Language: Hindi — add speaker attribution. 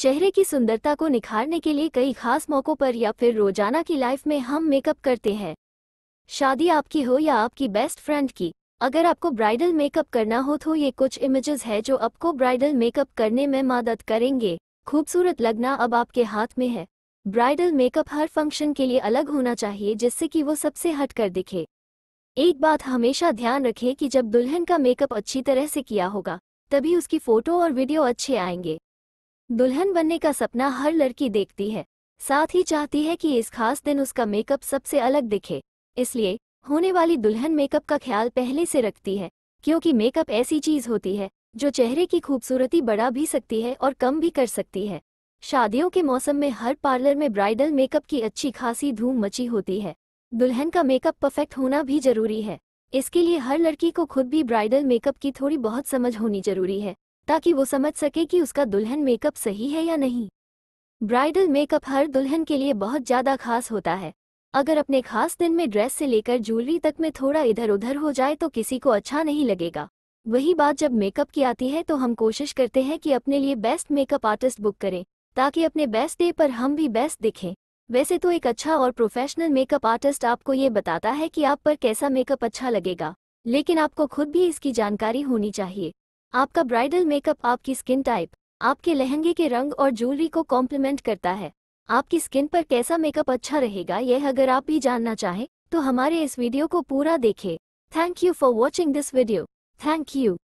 Speaker 1: चेहरे की सुंदरता को निखारने के लिए कई खास मौक़ों पर या फिर रोजाना की लाइफ में हम मेकअप करते हैं शादी आपकी हो या आपकी बेस्ट फ्रेंड की अगर आपको ब्राइडल मेकअप करना हो तो ये कुछ इमेजेस है जो आपको ब्राइडल मेकअप करने में मदद करेंगे खूबसूरत लगना अब आपके हाथ में है ब्राइडल मेकअप हर फंक्शन के लिए अलग होना चाहिए जिससे कि वो सबसे हट कर दिखे एक बात हमेशा ध्यान रखें कि जब दुल्हन का मेकअप अच्छी तरह से किया होगा तभी उसकी फ़ोटो और वीडियो अच्छे आएंगे दुल्हन बनने का सपना हर लड़की देखती है साथ ही चाहती है कि इस खास दिन उसका मेकअप सबसे अलग दिखे इसलिए होने वाली दुल्हन मेकअप का ख्याल पहले से रखती है क्योंकि मेकअप ऐसी चीज होती है जो चेहरे की खूबसूरती बढ़ा भी सकती है और कम भी कर सकती है शादियों के मौसम में हर पार्लर में ब्राइडल मेकअप की अच्छी खासी धूम मची होती है दुल्हन का मेकअप परफेक्ट होना भी जरूरी है इसके लिए हर लड़की को खुद भी ब्राइडल मेकअप की थोड़ी बहुत समझ होनी जरूरी है ताकि वो समझ सके कि उसका दुल्हन मेकअप सही है या नहीं ब्राइडल मेकअप हर दुल्हन के लिए बहुत ज़्यादा खास होता है अगर अपने खास दिन में ड्रेस से लेकर ज्वेलरी तक में थोड़ा इधर उधर हो जाए तो किसी को अच्छा नहीं लगेगा वही बात जब मेकअप की आती है तो हम कोशिश करते हैं कि अपने लिए बेस्ट मेकअप आर्टिस्ट बुक करें ताकि अपने बेस्ट डे पर हम भी बेस्ट दिखें वैसे तो एक अच्छा और प्रोफेशनल मेकअप आर्टिस्ट आपको ये बताता है कि आप पर कैसा मेकअप अच्छा लगेगा लेकिन आपको खुद भी इसकी जानकारी होनी चाहिए आपका ब्राइडल मेकअप आपकी स्किन टाइप आपके लहंगे के रंग और ज्वेलरी को कॉम्प्लीमेंट करता है आपकी स्किन पर कैसा मेकअप अच्छा रहेगा यह अगर आप भी जानना चाहें तो हमारे इस वीडियो को पूरा देखें thank you for watching this video thank you